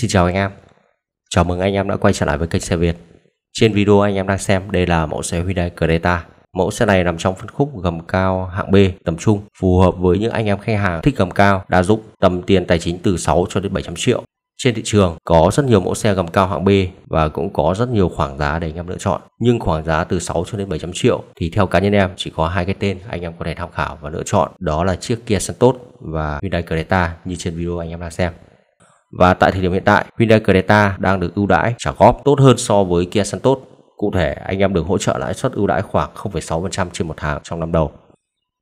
Xin chào anh em Chào mừng anh em đã quay trở lại với kênh xe Việt Trên video anh em đang xem đây là mẫu xe Hyundai Creta Mẫu xe này nằm trong phân khúc gầm cao hạng B tầm trung Phù hợp với những anh em khách hàng thích gầm cao, đa dụng Tầm tiền tài chính từ 6 cho đến 700 triệu trên thị trường có rất nhiều mẫu xe gầm cao hạng B và cũng có rất nhiều khoảng giá để anh em lựa chọn. Nhưng khoảng giá từ 6 cho đến 700 triệu thì theo cá nhân em chỉ có hai cái tên anh em có thể tham khảo và lựa chọn. Đó là chiếc Kia Santos và Hyundai Creta như trên video anh em đang xem. Và tại thời điểm hiện tại, Hyundai Creta đang được ưu đãi trả góp tốt hơn so với Kia Santos. Cụ thể, anh em được hỗ trợ lãi suất ưu đãi khoảng 0,6% trên một tháng trong năm đầu.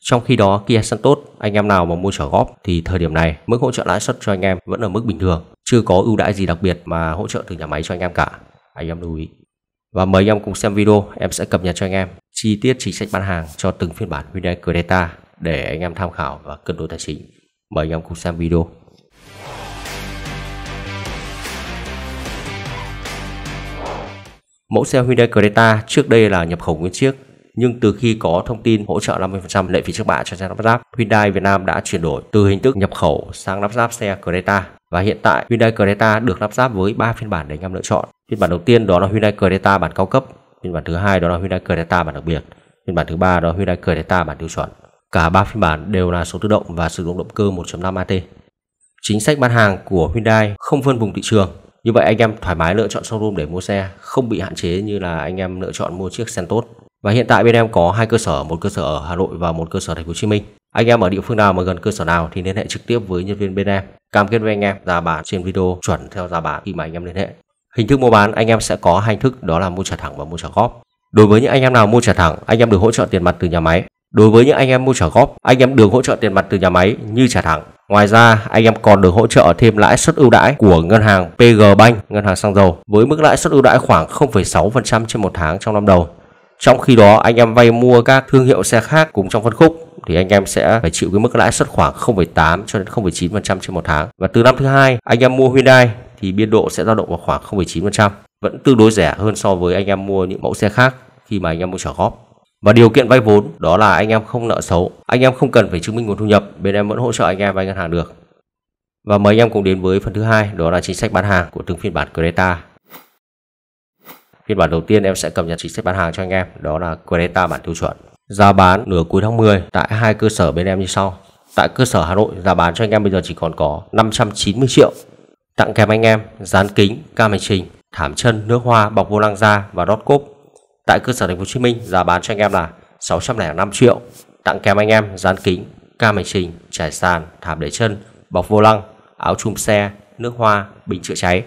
Trong khi đó, Kia Santos, anh em nào mà mua trả góp thì thời điểm này mức hỗ trợ lãi suất cho anh em vẫn ở mức bình thường, chưa có ưu đãi gì đặc biệt mà hỗ trợ từ nhà máy cho anh em cả. Anh em lưu ý. Và mời anh em cùng xem video, em sẽ cập nhật cho anh em chi tiết chính sách bán hàng cho từng phiên bản Hyundai Creta để anh em tham khảo và cân đối tài chính. Mời anh em cùng xem video. Mẫu xe Hyundai Creta trước đây là nhập khẩu nguyên chiếc, nhưng từ khi có thông tin hỗ trợ 50% lệ phí trước bạ cho xe lắp ráp, Hyundai Việt Nam đã chuyển đổi từ hình thức nhập khẩu sang lắp ráp xe Creta và hiện tại Hyundai Creta được lắp ráp với 3 phiên bản để anh em lựa chọn. Phiên bản đầu tiên đó là Hyundai Creta bản cao cấp, phiên bản thứ hai đó là Hyundai Creta bản đặc biệt, phiên bản thứ ba đó là Hyundai Creta bản tiêu chuẩn. Cả 3 phiên bản đều là số tự động và sử dụng động cơ 1.5 AT. Chính sách bán hàng của Hyundai không phân vùng thị trường như vậy anh em thoải mái lựa chọn showroom để mua xe, không bị hạn chế như là anh em lựa chọn mua chiếc Sentos. Và hiện tại bên em có hai cơ sở, một cơ sở ở Hà Nội và một cơ sở thành phố Hồ Chí Minh. Anh em ở địa phương nào mà gần cơ sở nào thì liên hệ trực tiếp với nhân viên bên em. Cam kết với anh em giá bán trên video chuẩn theo giá bán khi mà anh em liên hệ. Hình thức mua bán anh em sẽ có hai thức đó là mua trả thẳng và mua trả góp. Đối với những anh em nào mua trả thẳng, anh em được hỗ trợ tiền mặt từ nhà máy. Đối với những anh em mua trả góp, anh em được hỗ trợ tiền mặt từ nhà máy như trả thẳng. Ngoài ra, anh em còn được hỗ trợ thêm lãi suất ưu đãi của ngân hàng PG Bank, ngân hàng xăng dầu với mức lãi suất ưu đãi khoảng 0,6% trên một tháng trong năm đầu. Trong khi đó, anh em vay mua các thương hiệu xe khác cùng trong phân khúc thì anh em sẽ phải chịu cái mức lãi suất khoảng 0,8 cho đến 0,9% trên một tháng. Và từ năm thứ hai, anh em mua Hyundai thì biên độ sẽ dao động vào khoảng 0,9%, vẫn tương đối rẻ hơn so với anh em mua những mẫu xe khác khi mà anh em mua trả góp. Và điều kiện vay vốn đó là anh em không nợ xấu, anh em không cần phải chứng minh nguồn thu nhập, bên em vẫn hỗ trợ anh em vay ngân hàng được. Và mời anh em cùng đến với phần thứ hai, đó là chính sách bán hàng của từng phiên bản Creta. Phiên bản đầu tiên em sẽ cập nhật chính sách bán hàng cho anh em, đó là Creta bản tiêu chuẩn. Giá bán nửa cuối tháng 10 tại hai cơ sở bên em như sau. Tại cơ sở Hà Nội, giá bán cho anh em bây giờ chỉ còn có 590 triệu. Tặng kèm anh em dán kính, cam hành trình, thảm chân, nước hoa, bọc vô lăng da và đót cốp tại cơ sở thành phố Hồ Chí Minh giá bán cho anh em là 605 triệu tặng kèm anh em dán kính cam hành trình trải sàn thảm để chân bọc vô lăng áo chùm xe nước hoa bình chữa cháy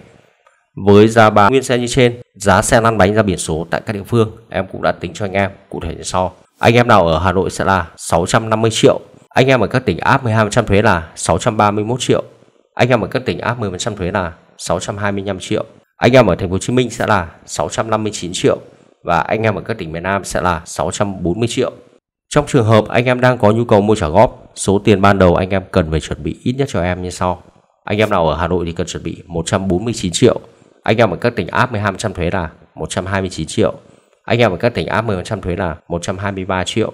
với giá bán nguyên xe như trên giá xe lăn bánh ra biển số tại các địa phương em cũng đã tính cho anh em cụ thể như sau anh em nào ở Hà Nội sẽ là 650 triệu anh em ở các tỉnh áp 12% thuế là 631 triệu anh em ở các tỉnh áp 10% thuế là 625 triệu anh em ở thành phố Hồ Chí Minh sẽ là 659 triệu và anh em ở các tỉnh miền Nam sẽ là 640 triệu. Trong trường hợp anh em đang có nhu cầu mua trả góp, số tiền ban đầu anh em cần phải chuẩn bị ít nhất cho em như sau. Anh em nào ở Hà Nội thì cần chuẩn bị 149 triệu. Anh em ở các tỉnh áp 12% thuế là 129 triệu. Anh em ở các tỉnh áp 10% thuế là 123 triệu.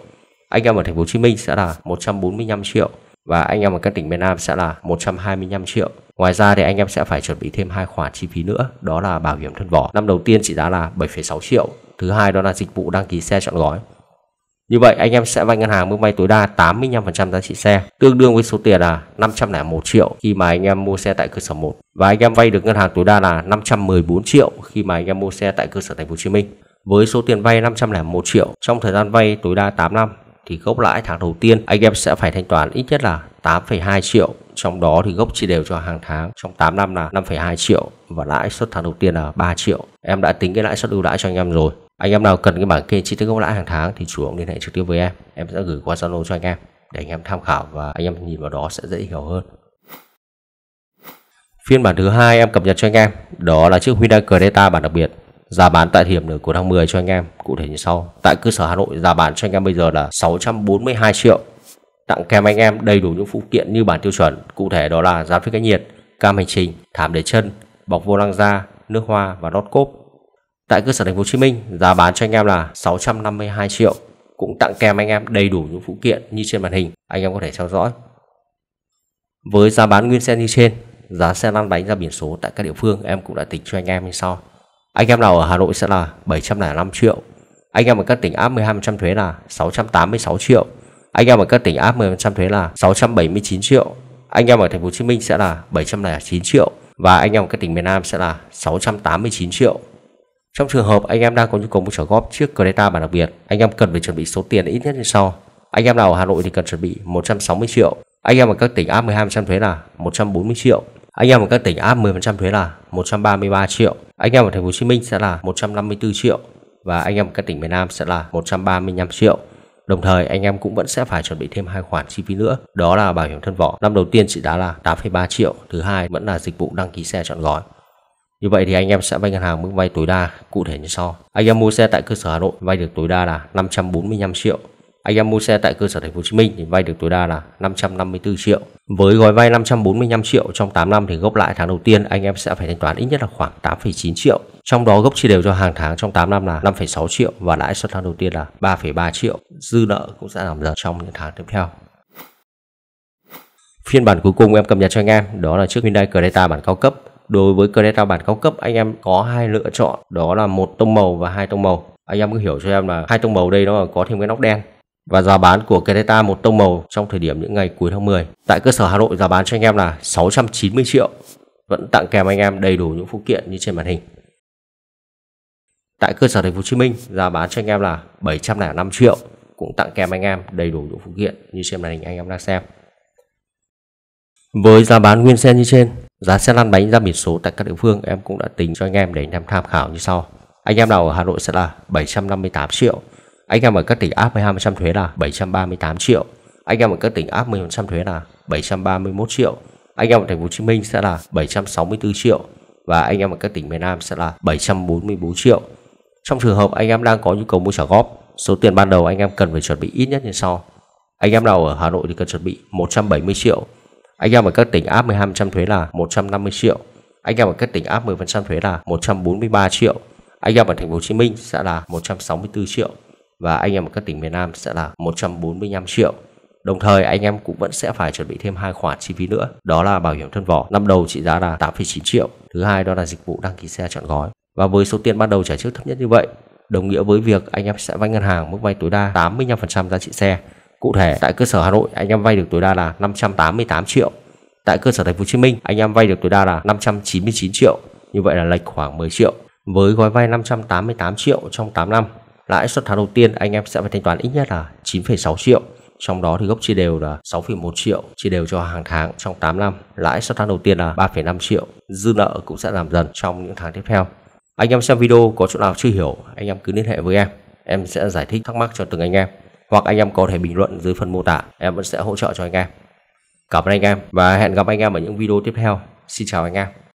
Anh em ở thành phố Hồ Chí Minh sẽ là 145 triệu và anh em ở các tỉnh miền Nam sẽ là 125 triệu. Ngoài ra thì anh em sẽ phải chuẩn bị thêm hai khoản chi phí nữa, đó là bảo hiểm thân vỏ. Năm đầu tiên trị giá là 7,6 triệu Thứ hai đó là dịch vụ đăng ký xe chọn gói. Như vậy anh em sẽ vay ngân hàng mức vay tối đa 85% giá trị xe, tương đương với số tiền là 501 triệu khi mà anh em mua xe tại cơ sở 1 và anh em vay được ngân hàng tối đa là 514 triệu khi mà anh em mua xe tại cơ sở thành phố Hồ Chí Minh. Với số tiền vay 501 triệu trong thời gian vay tối đa 8 năm thì gốc lãi tháng đầu tiên anh em sẽ phải thanh toán ít nhất là 8,2 triệu, trong đó thì gốc chia đều cho hàng tháng trong 8 năm là 5,2 triệu và lãi suất tháng đầu tiên là 3 triệu. Em đã tính cái lãi suất ưu đãi cho anh em rồi anh em nào cần cái bảng kê chi tiết gốc lãi hàng tháng thì chủ động liên hệ trực tiếp với em em sẽ gửi qua zalo cho anh em để anh em tham khảo và anh em nhìn vào đó sẽ dễ hiểu hơn phiên bản thứ hai em cập nhật cho anh em đó là chiếc Hyundai Creta bản đặc biệt giá bán tại điểm nửa của tháng 10 cho anh em cụ thể như sau tại cơ sở Hà Nội giá bán cho anh em bây giờ là 642 triệu tặng kèm anh em đầy đủ những phụ kiện như bản tiêu chuẩn cụ thể đó là giám phích cách nhiệt cam hành trình thảm để chân bọc vô lăng da nước hoa và lót cốp tại cơ sở thành phố Hồ Chí Minh giá bán cho anh em là 652 triệu cũng tặng kèm anh em đầy đủ những phụ kiện như trên màn hình anh em có thể theo dõi với giá bán nguyên xe như trên giá xe lăn bánh ra biển số tại các địa phương em cũng đã tính cho anh em như sau anh em nào ở Hà Nội sẽ là 705 triệu anh em ở các tỉnh áp 12% thuế là 686 triệu anh em ở các tỉnh áp 10% thuế là 679 triệu anh em ở thành phố Hồ Chí Minh sẽ là 709 triệu và anh em ở các tỉnh miền Nam sẽ là 689 triệu trong trường hợp anh em đang có nhu cầu mua trả góp chiếc Creta bản đặc biệt, anh em cần phải chuẩn bị số tiền ít nhất như sau. Anh em nào ở Hà Nội thì cần chuẩn bị 160 triệu. Anh em ở các tỉnh áp 12% thuế là 140 triệu. Anh em ở các tỉnh áp 10% thuế là 133 triệu. Anh em ở thành phố Hồ Chí Minh sẽ là 154 triệu và anh em ở các tỉnh miền Nam sẽ là 135 triệu. Đồng thời anh em cũng vẫn sẽ phải chuẩn bị thêm hai khoản chi phí nữa, đó là bảo hiểm thân vỏ. Năm đầu tiên trị giá là 8,3 triệu, thứ hai vẫn là dịch vụ đăng ký xe chọn gói. Như vậy thì anh em sẽ vay ngân hàng mức vay tối đa cụ thể như sau. Anh em mua xe tại cơ sở Hà Nội vay được tối đa là 545 triệu. Anh em mua xe tại cơ sở Thành phố Hồ Chí Minh thì vay được tối đa là 554 triệu. Với gói vay 545 triệu trong 8 năm thì gốc lãi tháng đầu tiên anh em sẽ phải thanh toán ít nhất là khoảng 8,9 triệu. Trong đó gốc chia đều cho hàng tháng trong 8 năm là 5,6 triệu và lãi suất tháng đầu tiên là 3,3 triệu. Dư nợ cũng sẽ giảm dần trong những tháng tiếp theo. Phiên bản cuối cùng em cập nhật cho anh em đó là chiếc Hyundai Creta bản cao cấp đối với credit rao bản cao cấp anh em có hai lựa chọn đó là một tông màu và hai tông màu anh em cứ hiểu cho em là hai tông màu đây nó có thêm cái nóc đen và giá bán của Creta một tông màu trong thời điểm những ngày cuối tháng 10 tại cơ sở Hà Nội giá bán cho anh em là 690 triệu vẫn tặng kèm anh em đầy đủ những phụ kiện như trên màn hình tại cơ sở Thành phố Hồ Chí Minh giá bán cho anh em là 705 triệu cũng tặng kèm anh em đầy đủ những phụ kiện như trên màn hình anh em đang xem với giá bán nguyên xe như trên Giá xe lăn bánh ra biển số tại các địa phương em cũng đã tính cho anh em để anh em tham khảo như sau. Anh em nào ở Hà Nội sẽ là 758 triệu. Anh em ở các tỉnh áp 12% thuế là 738 triệu. Anh em ở các tỉnh áp 10% thuế là 731 triệu. Anh em ở thành phố Hồ Chí Minh sẽ là 764 triệu và anh em ở các tỉnh miền Nam sẽ là 744 triệu. Trong trường hợp anh em đang có nhu cầu mua trả góp, số tiền ban đầu anh em cần phải chuẩn bị ít nhất như sau. Anh em nào ở Hà Nội thì cần chuẩn bị 170 triệu, anh em ở các tỉnh áp 12% thuế là 150 triệu. Anh em ở các tỉnh áp 10% thuế là 143 triệu. Anh em ở thành phố Hồ Chí Minh sẽ là 164 triệu và anh em ở các tỉnh miền Nam sẽ là 145 triệu. Đồng thời anh em cũng vẫn sẽ phải chuẩn bị thêm hai khoản chi phí nữa, đó là bảo hiểm thân vỏ năm đầu trị giá là 8,9 triệu, thứ hai đó là dịch vụ đăng ký xe chọn gói. Và với số tiền ban đầu trả trước thấp nhất như vậy, đồng nghĩa với việc anh em sẽ vay ngân hàng mức vay tối đa 85% giá trị xe Cụ thể tại cơ sở Hà Nội anh em vay được tối đa là 588 triệu. Tại cơ sở Thành phố Hồ Chí Minh anh em vay được tối đa là 599 triệu. Như vậy là lệch khoảng 10 triệu. Với gói vay 588 triệu trong 8 năm, lãi suất tháng đầu tiên anh em sẽ phải thanh toán ít nhất là 9,6 triệu trong đó thì gốc chia đều là 6,1 triệu chia đều cho hàng tháng trong 8 năm lãi suất tháng đầu tiên là 3,5 triệu dư nợ cũng sẽ giảm dần trong những tháng tiếp theo anh em xem video có chỗ nào chưa hiểu anh em cứ liên hệ với em em sẽ giải thích thắc mắc cho từng anh em hoặc anh em có thể bình luận dưới phần mô tả, em vẫn sẽ hỗ trợ cho anh em. Cảm ơn anh em và hẹn gặp anh em ở những video tiếp theo. Xin chào anh em.